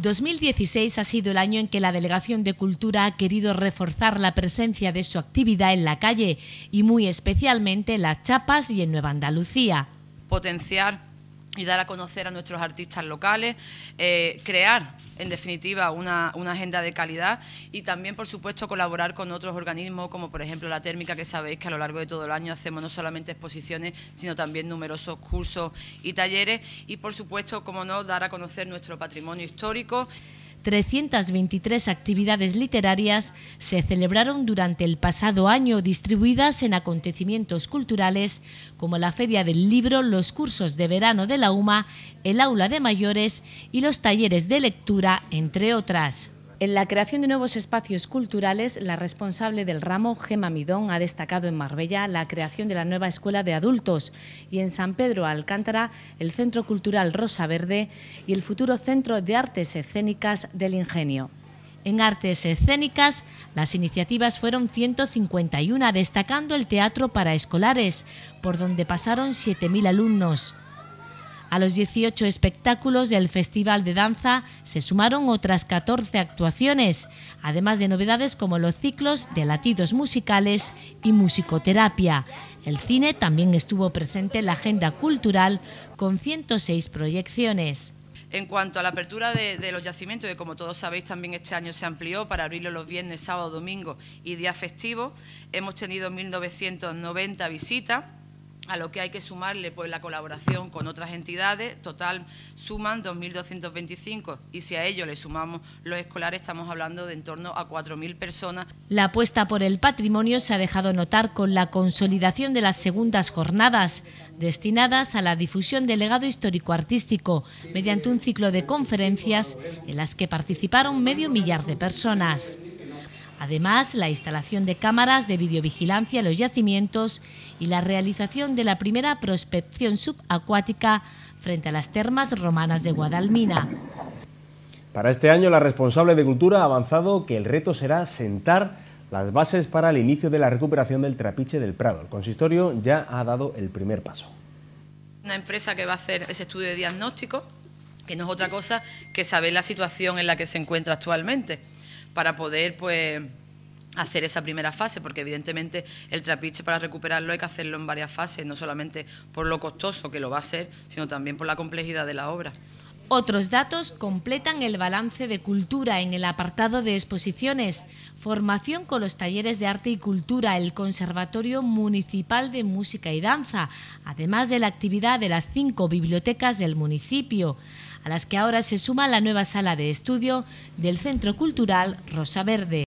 2016 ha sido el año en que la Delegación de Cultura ha querido reforzar la presencia de su actividad en la calle y muy especialmente en las Chapas y en Nueva Andalucía. Potenciar y dar a conocer a nuestros artistas locales, eh, crear, en definitiva, una, una, agenda de calidad y también, por supuesto, colaborar con otros organismos, como por ejemplo la térmica, que sabéis que a lo largo de todo el año hacemos no solamente exposiciones, sino también numerosos cursos y talleres y, por supuesto, como no, dar a conocer nuestro patrimonio histórico. 323 actividades literarias se celebraron durante el pasado año distribuidas en acontecimientos culturales como la Feria del Libro, los cursos de verano de la UMA, el aula de mayores y los talleres de lectura, entre otras. En la creación de nuevos espacios culturales, la responsable del ramo, Gema Midón, ha destacado en Marbella la creación de la nueva escuela de adultos y en San Pedro Alcántara el Centro Cultural Rosa Verde y el futuro Centro de Artes Escénicas del Ingenio. En artes escénicas, las iniciativas fueron 151, destacando el teatro para escolares, por donde pasaron 7.000 alumnos. A los 18 espectáculos del Festival de Danza se sumaron otras 14 actuaciones, además de novedades como los ciclos de latidos musicales y musicoterapia. El cine también estuvo presente en la agenda cultural con 106 proyecciones. En cuanto a la apertura de, los yacimientos, que como todos sabéis también este año se amplió para abrirlo los viernes, sábado, domingo y días festivo, hemos tenido 1.990 visitas a lo que hay que sumarle pues, la colaboración con otras entidades, total suman 2.225 y si a ello le sumamos los escolares estamos hablando de en torno a 4.000 personas. La apuesta por el patrimonio se ha dejado notar con la consolidación de las segundas jornadas, destinadas a la difusión del legado histórico-artístico, mediante un ciclo de conferencias en las que participaron medio millar de personas. Además, la instalación de cámaras de videovigilancia en los yacimientos y la realización de la primera prospección subacuática frente a las termas romanas de Guadalmina. Para este año, la responsable de Cultura ha avanzado que el reto será sentar las bases para el inicio de la recuperación del trapiche del Prado. El consistorio ya ha dado el primer paso. Una empresa que va a hacer ese estudio de diagnóstico, que no es otra cosa que saber la situación en la que se encuentra actualmente, para poder pues hacer esa primera fase, porque evidentemente el trapiche para recuperarlo hay que hacerlo en varias fases, no solamente por lo costoso que lo va a ser, sino también por la complejidad de la obra. Otros datos completan el balance de cultura en el apartado de exposiciones, formación con los talleres de arte y cultura, el Conservatorio Municipal de Música y Danza, además de la actividad de las cinco bibliotecas del municipio, a las que ahora se suma la nueva sala de estudio del Centro Cultural Rosa Verde.